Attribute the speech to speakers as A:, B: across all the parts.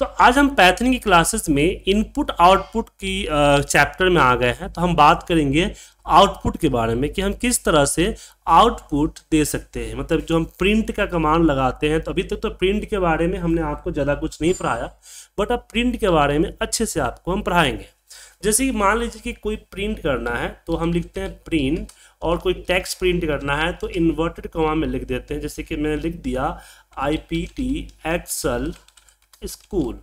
A: तो आज हम पैथन की क्लासेस में इनपुट आउटपुट की चैप्टर में आ गए हैं तो हम बात करेंगे आउटपुट के बारे में कि हम किस तरह से आउटपुट दे सकते हैं मतलब जो हम प्रिंट का कमांड लगाते हैं तो अभी तक तो, प्रिंट के बारे में हमने आपको ज़्यादा कुछ नहीं पढ़ाया बट अब प्रिंट के बारे में अच्छे से आपको हम पढ़ाएंगे जैसे कि मान लीजिए कि कोई प्रिंट करना है तो हम लिखते हैं प्रिंट और कोई टैक्स प्रिंट करना है तो इन्वर्टेड कमा में लिख देते हैं जैसे कि मैंने लिख दिया I P T Excel school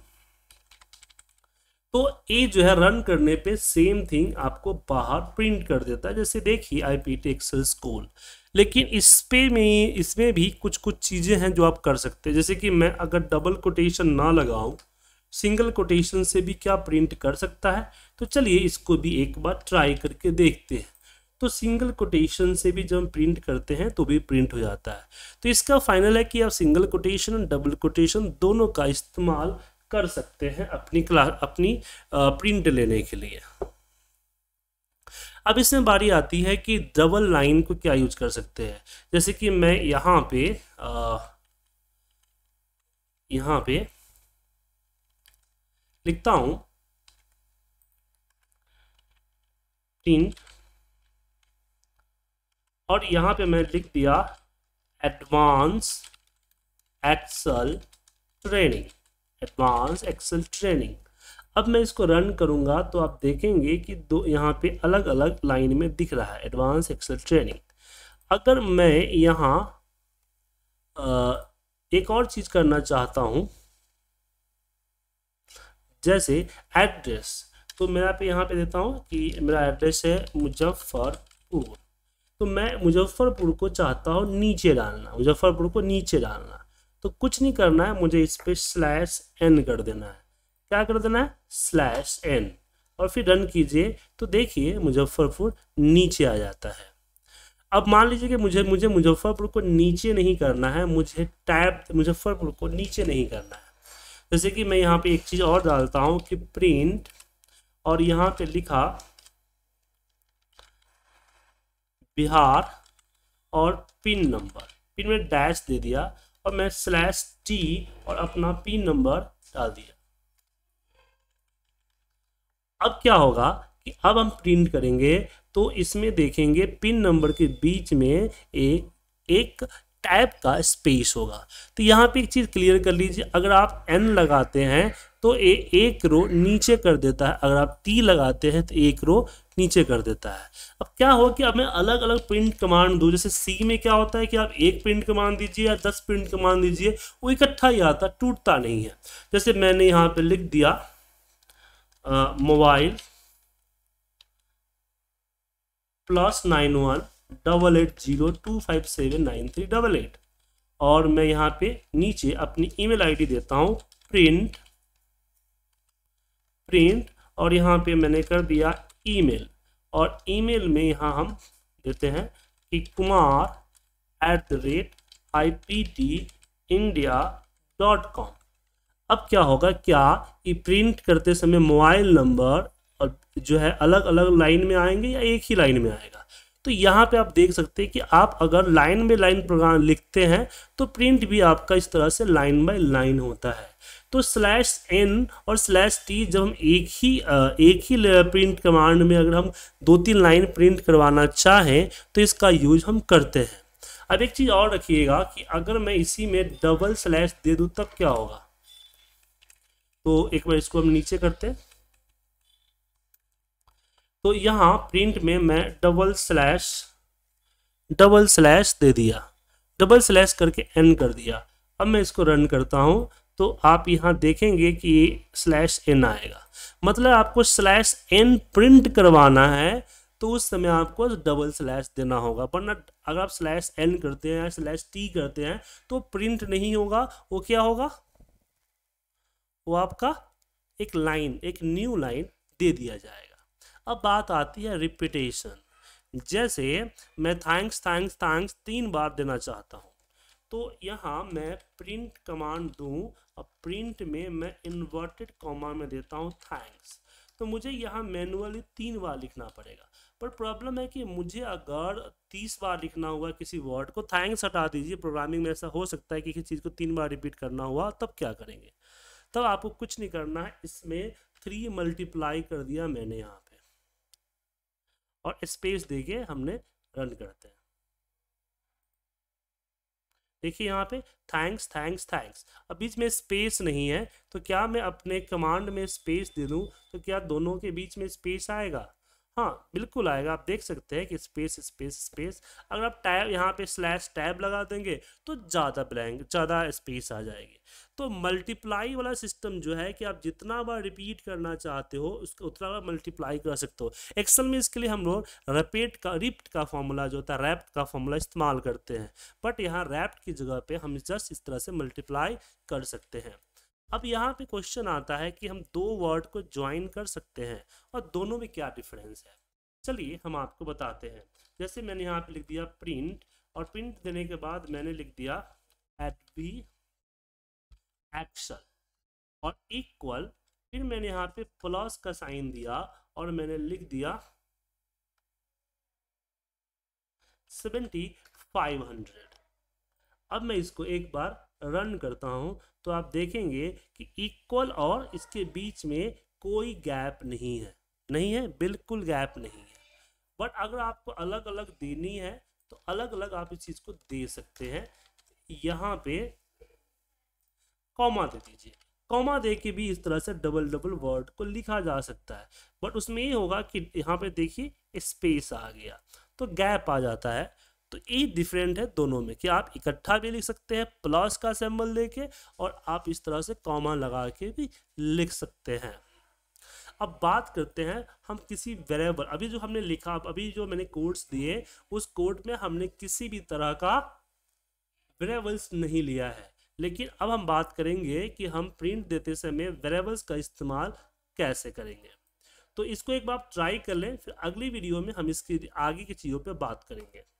A: तो ए जो है रन करने पे सेम थिंग आपको बाहर प्रिंट कर देता है जैसे देखिए I P T Excel school लेकिन इस पे में इसमें भी कुछ कुछ चीज़ें हैं जो आप कर सकते हैं जैसे कि मैं अगर डबल कोटेशन ना लगाऊं सिंगल कोटेशन से भी क्या प्रिंट कर सकता है तो चलिए इसको भी एक बार ट्राई करके देखते हैं तो सिंगल कोटेशन से भी जब हम प्रिंट करते हैं तो भी प्रिंट हो जाता है तो इसका फाइनल है कि आप सिंगल कोटेशन और डबल कोटेशन दोनों का इस्तेमाल कर सकते हैं अपनी क्लास अपनी प्रिंट लेने के लिए अब इसमें बारी आती है कि डबल लाइन को क्या यूज कर सकते हैं जैसे कि मैं यहाँ पे आ, यहाँ पे लिखता हूं प्रिंट और यहाँ पे मैं लिख दिया advance Excel training advance Excel training अब मैं इसको रन करूँगा तो आप देखेंगे कि दो यहाँ पे अलग अलग लाइन में दिख रहा है एडवांस एक्सल ट्रेनिंग अगर मैं यहाँ एक और चीज़ करना चाहता हूँ जैसे एड्रेस तो मेरा पे यहाँ पे देता हूँ कि मेरा एड्रेस है मुजफ्फरपुर तो मैं मुजफ्फरपुर को चाहता हूँ नीचे डालना मुजफ्फरपुर को नीचे डालना तो कुछ नहीं करना है मुझे इस पर स्लैश एन कर देना है क्या कर देना है स्लैश एन और फिर रन कीजिए तो देखिए मुजफ्फरपुर नीचे आ जाता है अब मान लीजिए कि मुझे मुझे मुजफ्फरपुर को नीचे नहीं करना है मुझे टैब मुजफ्फरपुर को नीचे नहीं करना है जैसे कि मैं यहाँ पे एक चीज़ और डालता हूँ कि प्रिंट और यहाँ पे लिखा बिहार और पिन नंबर पिन में डैश दे दिया और मैं स्लैश टी और अपना पिन नंबर डाल दिया अब क्या होगा कि अब हम प्रिंट करेंगे तो इसमें देखेंगे पिन नंबर के बीच में एक एक टाइप का स्पेस होगा तो यहाँ पे एक चीज़ क्लियर कर लीजिए अगर आप एन लगाते हैं तो ए एक रो नीचे कर देता है अगर आप टी लगाते हैं तो एक रो नीचे कर देता है अब क्या हो कि अब मैं अलग अलग प्रिंट कमांड दूँ जैसे सी में क्या होता है कि आप एक प्रिंट कमांड दीजिए या दस प्रिंट कमांड दीजिए वो इकट्ठा ही आता टूटता नहीं है जैसे मैंने यहाँ पर लिख दिया mobile plus nine one double eight zero two five seven nine three double eight और मैं यहाँ पे नीचे अपनी ईमेल आईडी देता हूँ प्रिंट प्रिंट और यहाँ पे मैंने कर दिया ईमेल और ईमेल में यहाँ हम देते हैं कि Kumar at the rate I P T India dot com अब क्या होगा क्या ये प्रिंट करते समय मोबाइल नंबर और जो है अलग अलग लाइन में आएंगे या एक ही लाइन में आएगा तो यहाँ पे आप देख सकते हैं कि आप अगर लाइन बाई लाइन प्रोग्राम लिखते हैं तो प्रिंट भी आपका इस तरह से लाइन बाई लाइन होता है तो स्लैश एन और स्लैश टी जब हम एक ही एक ही प्रिंट कमांड में अगर हम दो तीन लाइन प्रिंट करवाना चाहें तो इसका यूज हम करते हैं अब एक चीज़ और रखिएगा कि अगर मैं इसी में डबल स्लैश दे दूँ तब क्या होगा तो एक बार इसको हम नीचे करते हैं तो यहाँ प्रिंट में मैं डबल स्लैश डबल स्लैश दे दिया डबल स्लैश करके एन कर दिया अब मैं इसको रन करता हूँ तो आप यहाँ देखेंगे कि स्लैश एन आएगा मतलब आपको स्लैश एन प्रिंट करवाना है तो उस समय आपको डबल स्लैश देना होगा वरना अगर आप स्लैश एन करते हैं स्लैश टी करते हैं तो प्रिंट नहीं होगा वो क्या होगा वो आपका एक लाइन एक न्यू लाइन दे दिया जाएगा अब बात आती है रिपीटेशन जैसे मैं थैंक्स थैंक्स थैंक्स तीन बार देना चाहता हूँ तो यहाँ मैं प्रिंट कमांड दूँ और प्रिंट में मैं इन्वर्टेड कॉमा में देता हूँ थैंक्स तो मुझे यहाँ मैनुअली तीन बार लिखना पड़ेगा पर प्रॉब्लम है कि मुझे अगर तीस बार लिखना हुआ किसी वर्ड को थैंक्स हटा दीजिए प्रोग्रामिंग में ऐसा हो सकता है कि किसी चीज़ को तीन बार रिपीट करना हुआ तब क्या करेंगे तब आपको कुछ नहीं करना है इसमें थ्री मल्टीप्लाई कर दिया मैंने यहाँ और स्पेस दे के हमने रन करते हैं देखिए यहाँ पे थैंक्स थैंक्स थैंक्स अब बीच में स्पेस नहीं है तो क्या मैं अपने कमांड में स्पेस दे दूँ तो क्या दोनों के बीच में स्पेस आएगा हाँ बिल्कुल आएगा आप देख सकते हैं कि स्पेस स्पेस स्पेस अगर आप टैब यहाँ पे स्लैश टैब लगा देंगे तो ज़्यादा ब्लैंक ज़्यादा स्पेस आ जाएगी तो मल्टीप्लाई वाला सिस्टम जो है कि आप जितना बार रिपीट करना चाहते हो उसका उतना बार मल्टीप्लाई कर सकते हो एक्सल में इसके लिए हम लोग रपेट का रिप्ट का फॉर्मूला जो होता है रैप्ट का फॉर्मूला इस्तेमाल करते हैं बट यहाँ रैप्ट की जगह पर हम जस्ट इस तरह से मल्टीप्लाई कर सकते हैं अब यहाँ पे क्वेश्चन आता है कि हम दो वर्ड को ज्वाइन कर सकते हैं और दोनों में क्या डिफरेंस है चलिए हम आपको बताते हैं जैसे मैंने यहाँ पे लिख दिया प्रिंट और प्रिंट देने के बाद मैंने लिख दिया एट बी एक्शन और इक्वल फिर मैंने यहाँ पे प्लस का साइन दिया और मैंने लिख दिया सेवेंटी फाइव हंड्रेड अब मैं इसको एक बार रन करता हूँ तो आप देखेंगे कि इक्वल और इसके बीच में कोई गैप नहीं है नहीं है बिल्कुल गैप नहीं है बट अगर आपको अलग अलग देनी है तो अलग अलग आप इस चीज़ को दे सकते हैं यहाँ पे कॉमा दे दीजिए कॉमा दे के भी इस तरह से डबल डबल वर्ड को लिखा जा सकता है बट उसमें ये होगा कि यहाँ पे देखिए स्पेस आ गया तो गैप आ जाता है तो ये डिफरेंट है दोनों में कि आप इकट्ठा भी लिख सकते हैं प्लस का सिंबल देके और आप इस तरह से कॉमा लगा के भी लिख सकते हैं अब बात करते हैं हम किसी वेरेबल अभी जो हमने लिखा अभी जो मैंने कोड्स दिए उस कोड में हमने किसी भी तरह का वेरेबल्स नहीं लिया है लेकिन अब हम बात करेंगे कि हम प्रिंट देते समय वेरेबल्स का इस्तेमाल कैसे करेंगे तो इसको एक बार ट्राई कर लें फिर अगली वीडियो में हम इसकी आगे की चीज़ों पे बात करेंगे